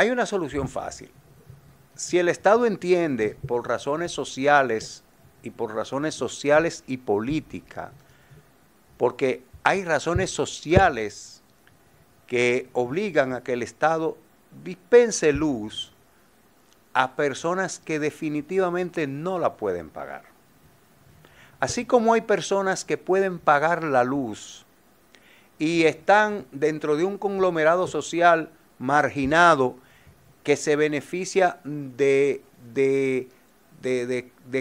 Hay una solución fácil. Si el Estado entiende por razones sociales y por razones sociales y políticas, porque hay razones sociales que obligan a que el Estado dispense luz a personas que definitivamente no la pueden pagar. Así como hay personas que pueden pagar la luz y están dentro de un conglomerado social marginado que se beneficia de, de,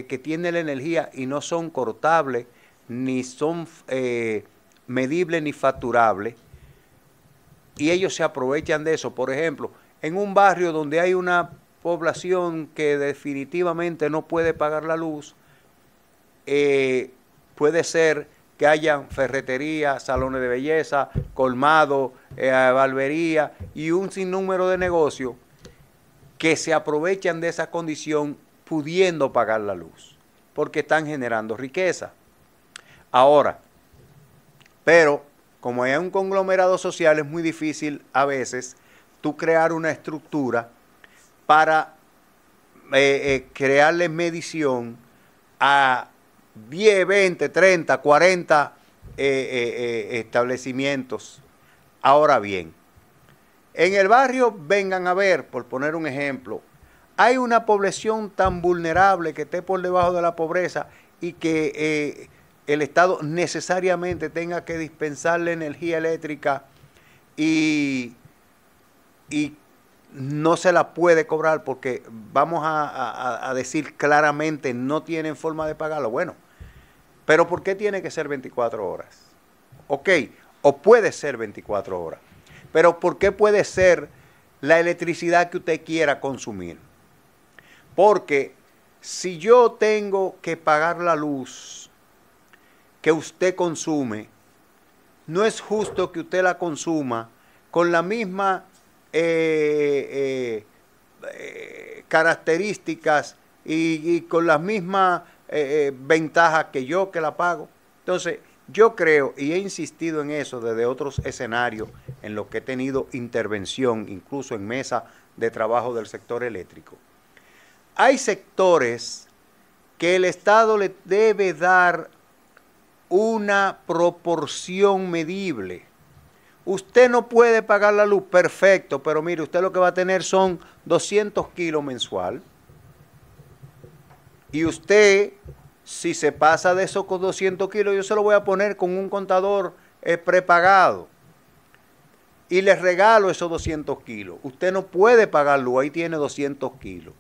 que tiene la energía y no son cortables, ni son eh, medibles, ni facturables. Y ellos se aprovechan de eso. Por ejemplo, en un barrio donde hay una población que definitivamente no puede pagar la luz, eh, puede ser que haya ferretería, salones de belleza, colmado, eh, y un sinnúmero de negocios que se aprovechan de esa condición pudiendo pagar la luz, porque están generando riqueza. Ahora, pero como es un conglomerado social, es muy difícil a veces tú crear una estructura para eh, eh, crearle medición a 10, 20, 30, 40 establecimientos. Ahora bien, en el barrio vengan a ver, por poner un ejemplo, hay una población tan vulnerable que esté por debajo de la pobreza y que eh, el Estado necesariamente tenga que dispensarle energía eléctrica y, no se la puede cobrar porque vamos a, a, decir claramente no tienen forma de pagarlo. Bueno, pero ¿por qué tiene que ser 24 horas? Ok, o puede ser 24 horas. Pero ¿por qué puede ser la electricidad que usted quiera consumir? Porque si yo tengo que pagar la luz que usted consume, no es justo que usted la consuma con la misma eh, eh, eh, características y, con las mismas ventajas que yo que la pago. Entonces, yo creo, y he insistido en eso desde otros escenarios, en lo que he tenido intervención, incluso en mesa de trabajo del sector eléctrico. Hay sectores que el Estado le debe dar una proporción medible. Usted no puede pagar la luz, perfecto, pero mire, usted lo que va a tener son 200 kilos mensual. Y usted, si se pasa de esos 200 kilos, yo se lo voy a poner con un contador eh, prepagado y les regalo esos 200 kilos. Usted no puede pagarlo, ahí tiene 200 kilos.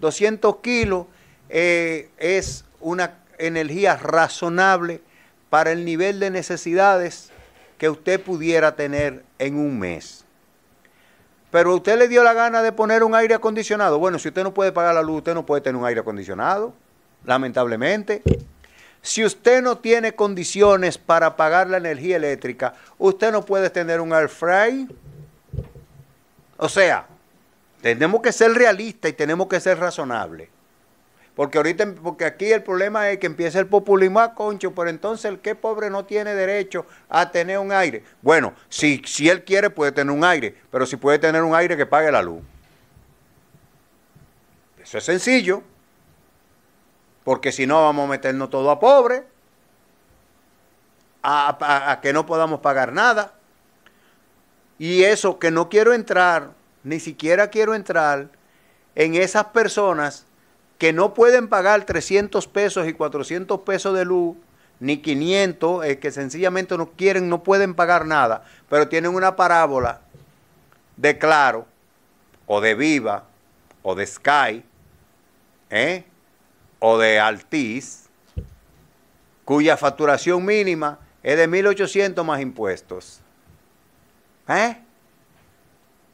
200 kilos eh, es una energía razonable para el nivel de necesidades que usted pudiera tener en un mes. Pero usted le dio la gana de poner un aire acondicionado. Bueno, si usted no puede pagar la luz, usted no puede tener un aire acondicionado, lamentablemente. Si usted no tiene condiciones para pagar la energía eléctrica, usted no puede tener un air fry. O sea, tenemos que ser realistas y tenemos que ser razonables. Porque ahorita, porque aquí el problema es que empieza el populismo a ah, concho, pero entonces el que pobre no tiene derecho a tener un aire. Bueno, si él quiere puede tener un aire, pero si puede tener un aire que pague la luz. Eso es sencillo porque si no vamos a meternos todo a pobre, a, que no podamos pagar nada. Y eso que no quiero entrar, ni siquiera quiero entrar en esas personas que no pueden pagar 300 pesos y 400 pesos de luz, ni 500, eh, que sencillamente no quieren, no pueden pagar nada, pero tienen una parábola de Claro, o de Viva, o de Sky, ¿eh? o de Altiz, cuya facturación mínima es de 1.800 más impuestos. ¿Eh?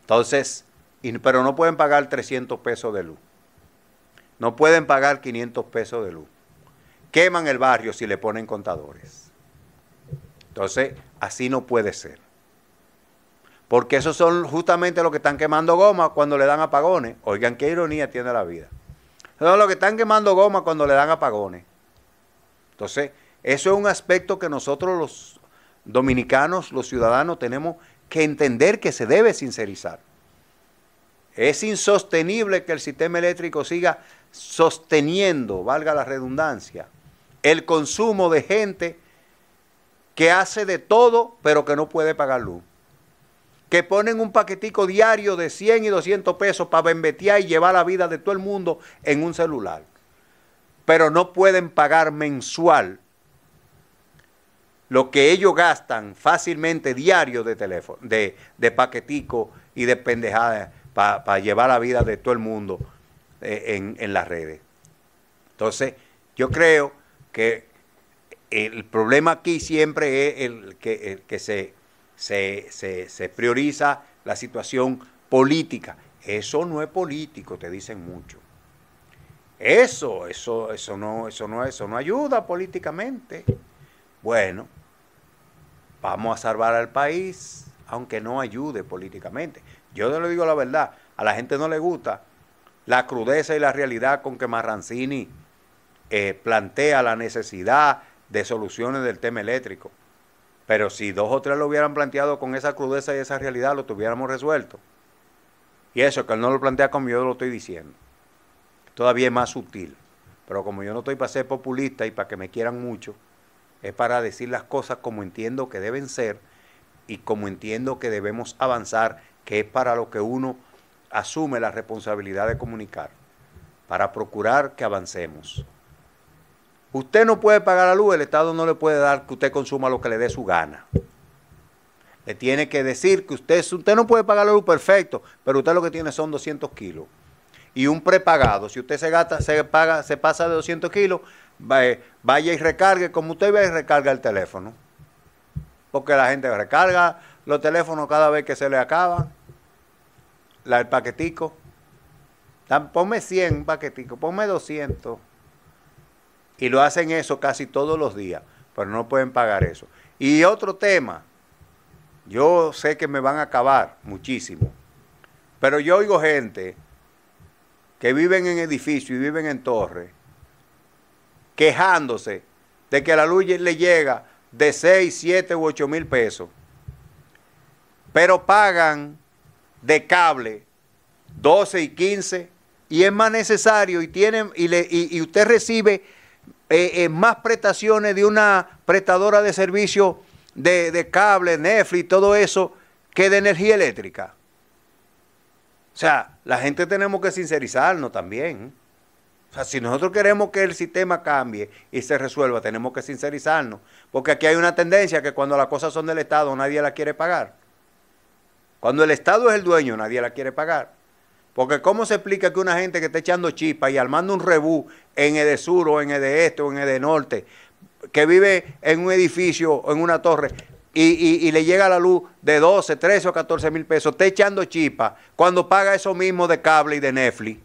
Entonces, pero no pueden pagar 300 pesos de luz. No pueden pagar 500 pesos de luz. Queman el barrio si le ponen contadores. Entonces, así no puede ser. Porque esos son justamente los que están quemando goma cuando le dan apagones. Oigan, qué ironía tiene la vida. Son los que están quemando goma cuando le dan apagones. Entonces, eso es un aspecto que nosotros los dominicanos, los ciudadanos, tenemos que entender que se debe sincerizar. Es insostenible que el sistema eléctrico siga sosteniendo, valga la redundancia, el consumo de gente que hace de todo pero que no puede pagar luz que ponen un paquetico diario de 100 y 200 pesos para bembetear y llevar la vida de todo el mundo en un celular. Pero no pueden pagar mensual lo que ellos gastan fácilmente diario de teléfono, de, paquetico y de pendejadas para llevar la vida de todo el mundo eh, en, las redes. Entonces, yo creo que el problema aquí siempre es el que se se, se, prioriza la situación política. Eso no es político, te dicen mucho. Eso, eso, eso no, eso no, eso no ayuda políticamente. Bueno, vamos a salvar al país, aunque no ayude políticamente. Yo no le digo la verdad, a la gente no le gusta la crudeza y la realidad con que Marrancini eh, plantea la necesidad de soluciones del tema eléctrico. Pero si dos o tres lo hubieran planteado con esa crudeza y esa realidad, lo tuviéramos resuelto. Y eso que él no lo plantea como yo lo estoy diciendo. Todavía es más sutil. Pero como yo no estoy para ser populista y para que me quieran mucho, es para decir las cosas como entiendo que deben ser y como entiendo que debemos avanzar, que es para lo que uno asume la responsabilidad de comunicar, para procurar que avancemos. Usted no puede pagar la luz, el Estado no le puede dar que usted consuma lo que le dé su gana. Le tiene que decir que usted, usted no puede pagar la luz, perfecto, pero usted lo que tiene son 200 kilos. Y un prepagado, si usted se gasta, se paga, se pasa de 200 kilos, eh, vaya y recargue, como usted ve, recarga el teléfono. Porque la gente recarga los teléfonos cada vez que se le acaba, la, el paquetico. Ponme 100 paquetico, ponme 200. Y lo hacen eso casi todos los días, pero no pueden pagar eso. Y otro tema, yo sé que me van a acabar muchísimo, pero yo oigo gente que viven en edificios y viven en torres, quejándose de que la luz le llega de 6, 7 u 8 mil pesos, pero pagan de cable 12 y 15 y es más necesario y, tienen, y, le, y usted recibe eh, eh, más prestaciones de una prestadora de servicio de, de cable, Netflix, todo eso, que de energía eléctrica. O sea, la gente tenemos que sincerizarnos también. O sea, si nosotros queremos que el sistema cambie y se resuelva, tenemos que sincerizarnos. Porque aquí hay una tendencia que cuando las cosas son del Estado nadie las quiere pagar. Cuando el Estado es el dueño, nadie la quiere pagar. Porque ¿cómo se explica que una gente que está echando chipa y armando un rebú en el de sur o en el de este o en el de norte, que vive en un edificio o en una torre y, le llega la luz de 12, 13 o 14 mil pesos, está echando chispa cuando paga eso mismo de cable y de Netflix?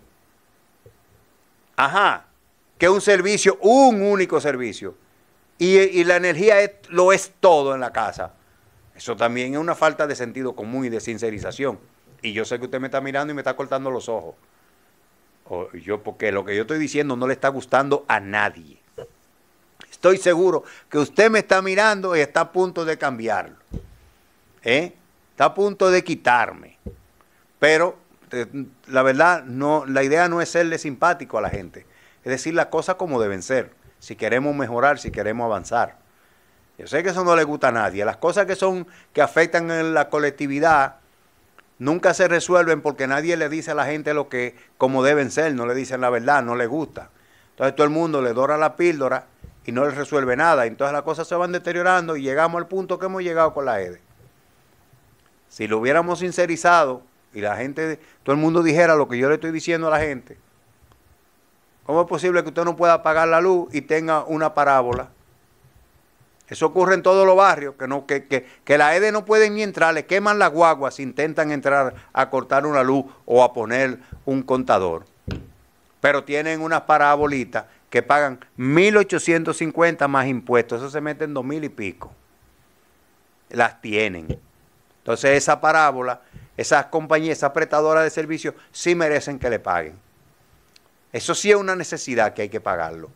Ajá, que un servicio, un único servicio. Y, la energía lo es todo en la casa. Eso también es una falta de sentido común y de sincerización. Y yo sé que usted me está mirando y me está cortando los ojos. yo, porque lo que yo estoy diciendo no le está gustando a nadie. Estoy seguro que usted me está mirando y está a punto de cambiarlo. ¿eh? Está a punto de quitarme. Pero eh, la verdad, no, la idea no es serle simpático a la gente. Es decir las cosas como deben ser. Si queremos mejorar, si queremos avanzar. Yo sé que eso no le gusta a nadie. Las cosas que son, que afectan a la colectividad, nunca se resuelven porque nadie le dice a la gente lo que, como deben ser, no le dicen la verdad, no le gusta. Entonces todo el mundo le dora la píldora y no le resuelve nada. Entonces las cosas se van deteriorando y llegamos al punto que hemos llegado con la EDE. Si lo hubiéramos sincerizado y la gente, todo el mundo dijera lo que yo le estoy diciendo a la gente, ¿cómo es posible que usted no pueda apagar la luz y tenga una parábola? Eso ocurre en todos los barrios, que, no, que, que, la EDE no pueden ni entrar, le queman las guaguas, si intentan entrar a cortar una luz o a poner un contador. Pero tienen unas parabolitas que pagan 1.850 más impuestos, eso se mete en 2.000 y pico. Las tienen. Entonces esa parábola, esas compañías, esas prestadoras de servicios, sí merecen que le paguen. Eso sí es una necesidad que hay que pagarlo.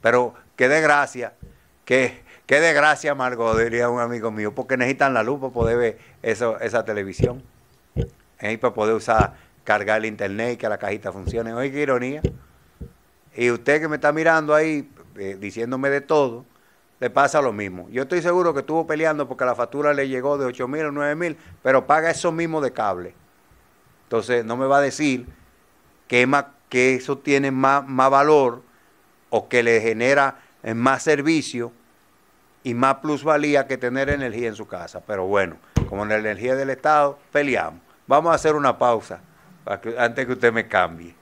Pero que desgracia gracia que Qué desgracia, Margot, diría un amigo mío, porque necesitan la luz para poder ver eso, esa televisión. Y para poder usar, cargar el internet y que la cajita funcione. Oye, qué ironía. Y usted que me está mirando ahí, eh, diciéndome de todo, le pasa lo mismo. Yo estoy seguro que estuvo peleando porque la factura le llegó de 8 mil o 9 mil, pero paga eso mismo de cable. Entonces, no me va a decir que, más, que eso tiene más, más valor o que le genera eh, más servicio y más plusvalía que tener energía en su casa. Pero bueno, como en la energía del Estado, peleamos. Vamos a hacer una pausa antes que usted me cambie.